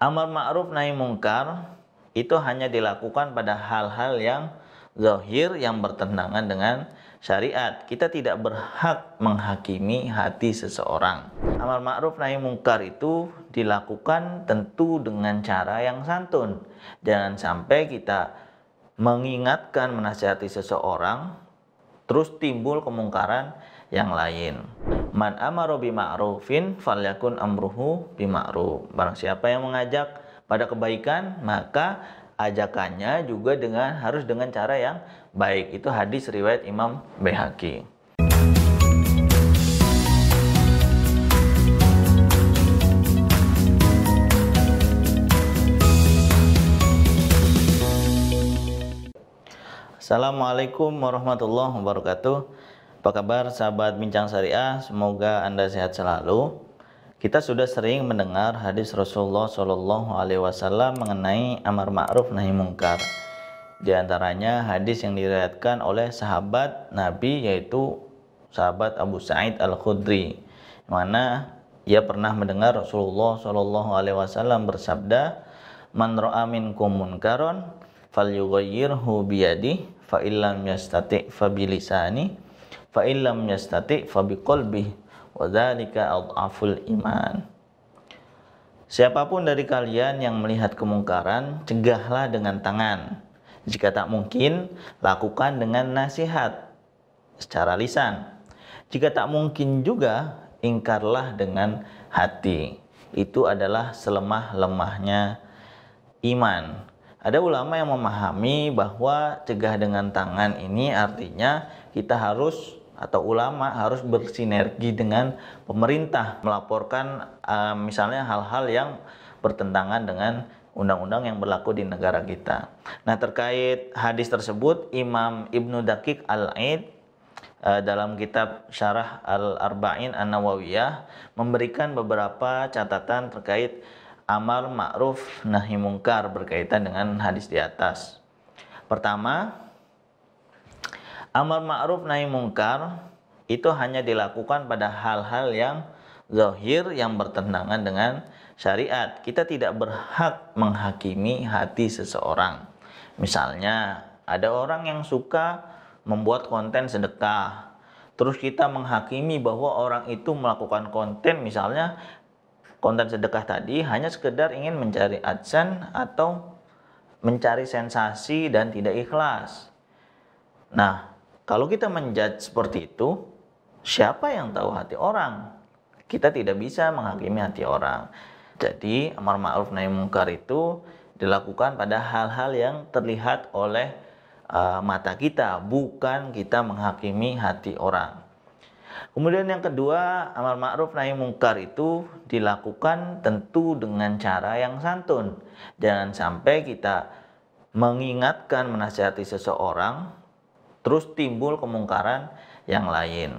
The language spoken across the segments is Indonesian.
Amar ma'ruf nahi mungkar itu hanya dilakukan pada hal-hal yang zahir yang bertentangan dengan syariat. Kita tidak berhak menghakimi hati seseorang. Amar ma'ruf nahi mungkar itu dilakukan tentu dengan cara yang santun. Jangan sampai kita mengingatkan menasihati seseorang terus timbul kemungkaran yang lain. Man amara bima'rufin falyakun amruhu bima'ruf. Barang siapa yang mengajak pada kebaikan, maka ajakannya juga dengan harus dengan cara yang baik. Itu hadis riwayat Imam Baihaqi. Assalamualaikum warahmatullahi wabarakatuh. Apa kabar sahabat Bincang Syariah? Semoga Anda sehat selalu. Kita sudah sering mendengar hadis Rasulullah Shallallahu alaihi wasallam mengenai amar ma'ruf nahi mungkar. Di antaranya hadis yang diriwayatkan oleh sahabat Nabi yaitu sahabat Abu Sa'id Al-Khudri. Mana ia pernah mendengar Rasulullah Shallallahu alaihi wasallam bersabda, "Man ra'a minkum munkaron falyughayyirhu biyadihi fa illam yastati' fa fa illam yastati fa biqalbi wa dzalika adhaful iman Siapapun dari kalian yang melihat kemungkaran, cegahlah dengan tangan. Jika tak mungkin, lakukan dengan nasihat secara lisan. Jika tak mungkin juga, ingkarlah dengan hati. Itu adalah selemah-lemahnya iman. Ada ulama yang memahami bahwa cegah dengan tangan ini artinya kita harus atau ulama harus bersinergi dengan pemerintah melaporkan uh, misalnya hal-hal yang bertentangan dengan undang-undang yang berlaku di negara kita. Nah, terkait hadis tersebut, Imam Ibnu Dakik Al-Aid eh, dalam kitab Syarah Al-Arba'in An-Nawawiyah memberikan beberapa catatan terkait amar ma'ruf nahi mungkar berkaitan dengan hadis di atas. Pertama, Amar ma'ruf nahi mungkar itu hanya dilakukan pada hal-hal yang zahir yang bertentangan dengan syariat. Kita tidak berhak menghakimi hati seseorang. Misalnya, ada orang yang suka membuat konten sedekah. Terus kita menghakimi bahwa orang itu melakukan konten misalnya konten sedekah tadi hanya sekedar ingin mencari adsense atau mencari sensasi dan tidak ikhlas. Nah, kalau kita menjudge seperti itu, siapa yang tahu hati orang? Kita tidak bisa menghakimi hati orang. Jadi, amar ma'ruf nahi mungkar itu dilakukan pada hal-hal yang terlihat oleh uh, mata kita, bukan kita menghakimi hati orang. Kemudian yang kedua, amar ma'ruf nahi mungkar itu dilakukan tentu dengan cara yang santun. Jangan sampai kita mengingatkan menasihati seseorang terus timbul kemungkaran yang lain.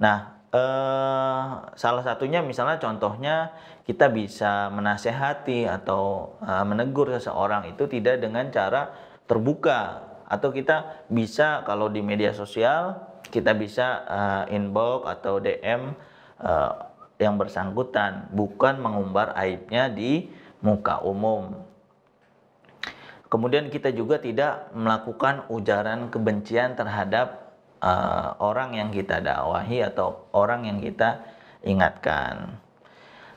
Nah, eh, salah satunya misalnya contohnya kita bisa menasehati atau eh, menegur seseorang itu tidak dengan cara terbuka atau kita bisa kalau di media sosial kita bisa eh, inbox atau DM eh, yang bersangkutan bukan mengumbar aibnya di muka umum Kemudian kita juga tidak melakukan ujaran kebencian terhadap uh, orang yang kita dakwahi atau orang yang kita ingatkan.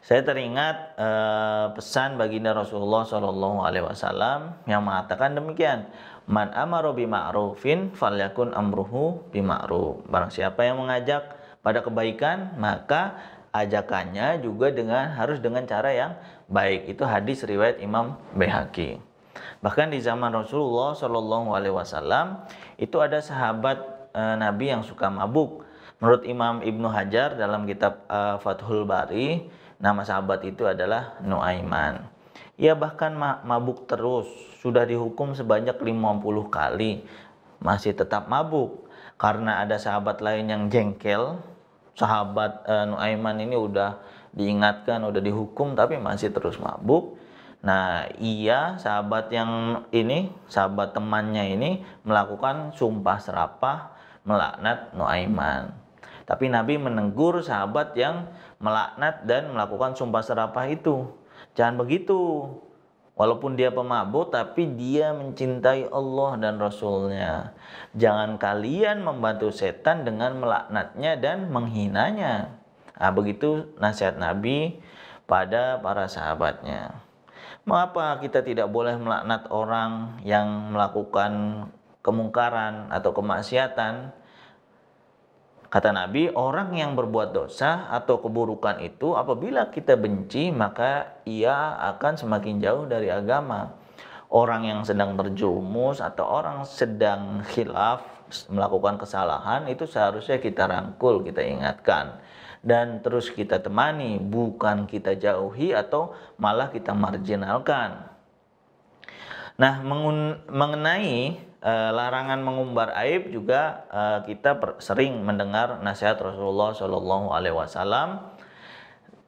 Saya teringat uh, pesan baginda Rasulullah Shallallahu Alaihi Wasallam yang mengatakan demikian: Man amaro bima'rufin falyakun amruhu bima'ruf. Barang siapa yang mengajak pada kebaikan, maka ajakannya juga dengan harus dengan cara yang baik. Itu hadis riwayat Imam Baihaqi. Bahkan di zaman Rasulullah Shallallahu Alaihi Wasallam itu ada sahabat e, Nabi yang suka mabuk. Menurut Imam Ibnu Hajar dalam kitab e, Fathul Bari, nama sahabat itu adalah Nuaiman. Ia bahkan mabuk terus, sudah dihukum sebanyak 50 kali, masih tetap mabuk. Karena ada sahabat lain yang jengkel, sahabat e, Nuaiman ini udah diingatkan, udah dihukum tapi masih terus mabuk Nah, ia sahabat yang ini, sahabat temannya ini melakukan sumpah serapah melaknat Nuaiman. Tapi Nabi menegur sahabat yang melaknat dan melakukan sumpah serapah itu. Jangan begitu. Walaupun dia pemabuk, tapi dia mencintai Allah dan Rasulnya. Jangan kalian membantu setan dengan melaknatnya dan menghinanya. Nah, begitu nasihat Nabi pada para sahabatnya. Mengapa kita tidak boleh melaknat orang yang melakukan kemungkaran atau kemaksiatan? Kata Nabi, orang yang berbuat dosa atau keburukan itu apabila kita benci maka ia akan semakin jauh dari agama. Orang yang sedang terjumus atau orang sedang khilaf melakukan kesalahan itu seharusnya kita rangkul, kita ingatkan dan terus kita temani, bukan kita jauhi atau malah kita marginalkan. Nah, mengenai eh, larangan mengumbar aib juga eh, kita sering mendengar nasihat Rasulullah Shallallahu Alaihi Wasallam.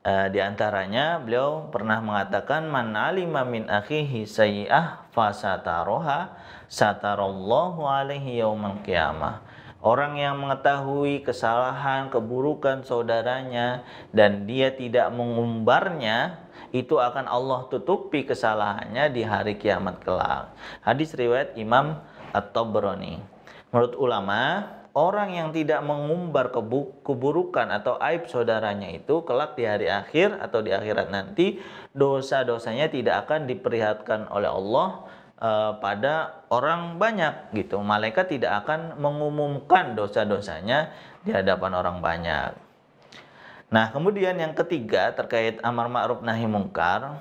Eh, di antaranya beliau pernah mengatakan man alima min akhihi sayyi'ah fasataroha satarallahu alaihi yaumal qiyamah Orang yang mengetahui kesalahan, keburukan saudaranya dan dia tidak mengumbarnya, itu akan Allah tutupi kesalahannya di hari kiamat kelak. Hadis riwayat Imam At-Tabrani. Menurut ulama, orang yang tidak mengumbar keburukan atau aib saudaranya itu kelak di hari akhir atau di akhirat nanti dosa-dosanya tidak akan diperlihatkan oleh Allah Eh, pada orang banyak gitu. Malaikat tidak akan mengumumkan dosa-dosanya di hadapan orang banyak. Nah, kemudian yang ketiga terkait amar ma'ruf nahi mungkar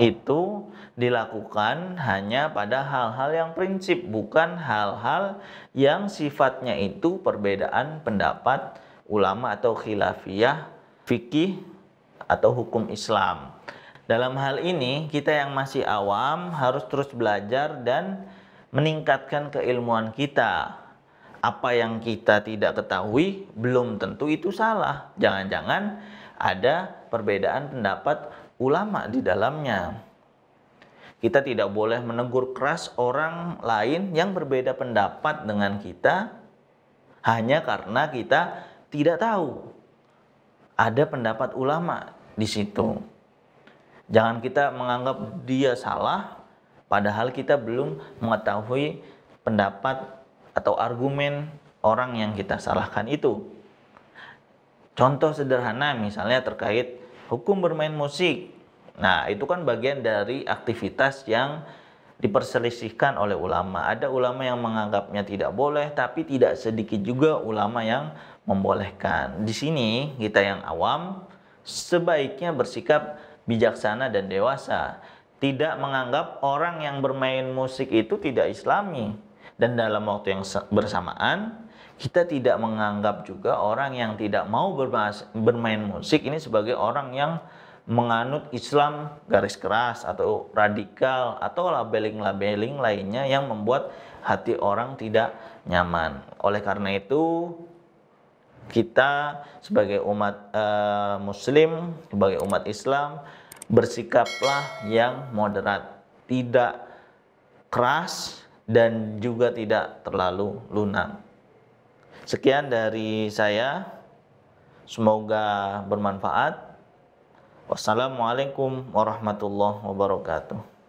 itu dilakukan hanya pada hal-hal yang prinsip, bukan hal-hal yang sifatnya itu perbedaan pendapat ulama atau khilafiyah fikih atau hukum Islam. Dalam hal ini, kita yang masih awam harus terus belajar dan meningkatkan keilmuan kita. Apa yang kita tidak ketahui belum tentu itu salah. Jangan-jangan ada perbedaan pendapat ulama di dalamnya. Kita tidak boleh menegur keras orang lain yang berbeda pendapat dengan kita hanya karena kita tidak tahu ada pendapat ulama di situ. Jangan kita menganggap dia salah, padahal kita belum mengetahui pendapat atau argumen orang yang kita salahkan itu. Contoh sederhana misalnya terkait hukum bermain musik. Nah, itu kan bagian dari aktivitas yang diperselisihkan oleh ulama. Ada ulama yang menganggapnya tidak boleh, tapi tidak sedikit juga ulama yang membolehkan. Di sini kita yang awam sebaiknya bersikap bijaksana dan dewasa. Tidak menganggap orang yang bermain musik itu tidak islami. Dan dalam waktu yang bersamaan, kita tidak menganggap juga orang yang tidak mau bermain musik ini sebagai orang yang menganut Islam garis keras atau radikal atau labeling-labeling lainnya yang membuat hati orang tidak nyaman. Oleh karena itu, kita sebagai umat uh, muslim, sebagai umat Islam bersikaplah yang moderat, tidak keras dan juga tidak terlalu lunak. Sekian dari saya. Semoga bermanfaat. Wassalamualaikum warahmatullahi wabarakatuh.